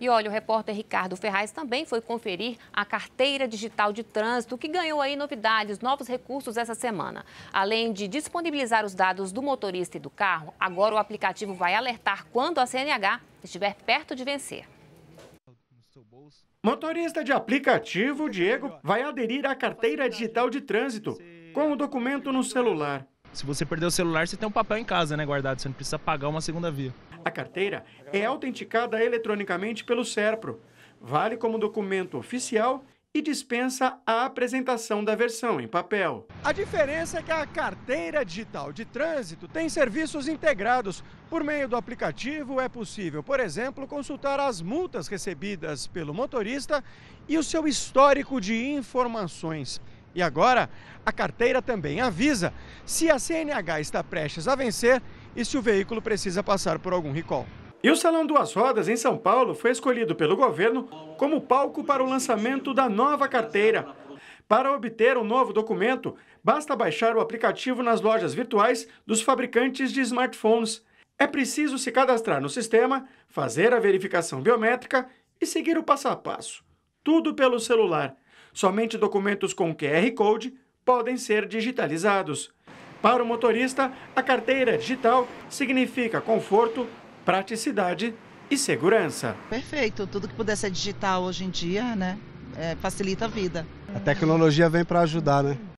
E olha, o repórter Ricardo Ferraz também foi conferir a carteira digital de trânsito, que ganhou aí novidades, novos recursos essa semana. Além de disponibilizar os dados do motorista e do carro, agora o aplicativo vai alertar quando a CNH estiver perto de vencer. Motorista de aplicativo, Diego, vai aderir à carteira digital de trânsito, com o documento no celular. Se você perder o celular, você tem um papel em casa, né, guardado, você não precisa pagar uma segunda via. A carteira é autenticada eletronicamente pelo SERPRO, vale como documento oficial e dispensa a apresentação da versão em papel. A diferença é que a carteira digital de trânsito tem serviços integrados. Por meio do aplicativo é possível, por exemplo, consultar as multas recebidas pelo motorista e o seu histórico de informações. E agora, a carteira também avisa se a CNH está prestes a vencer e se o veículo precisa passar por algum recall. E o Salão Duas Rodas, em São Paulo, foi escolhido pelo governo como palco para o lançamento da nova carteira. Para obter o um novo documento, basta baixar o aplicativo nas lojas virtuais dos fabricantes de smartphones. É preciso se cadastrar no sistema, fazer a verificação biométrica e seguir o passo a passo. Tudo pelo celular. Somente documentos com QR Code podem ser digitalizados. Para o motorista, a carteira digital significa conforto, praticidade e segurança. Perfeito, tudo que puder ser digital hoje em dia, né, é, facilita a vida. A tecnologia vem para ajudar, né?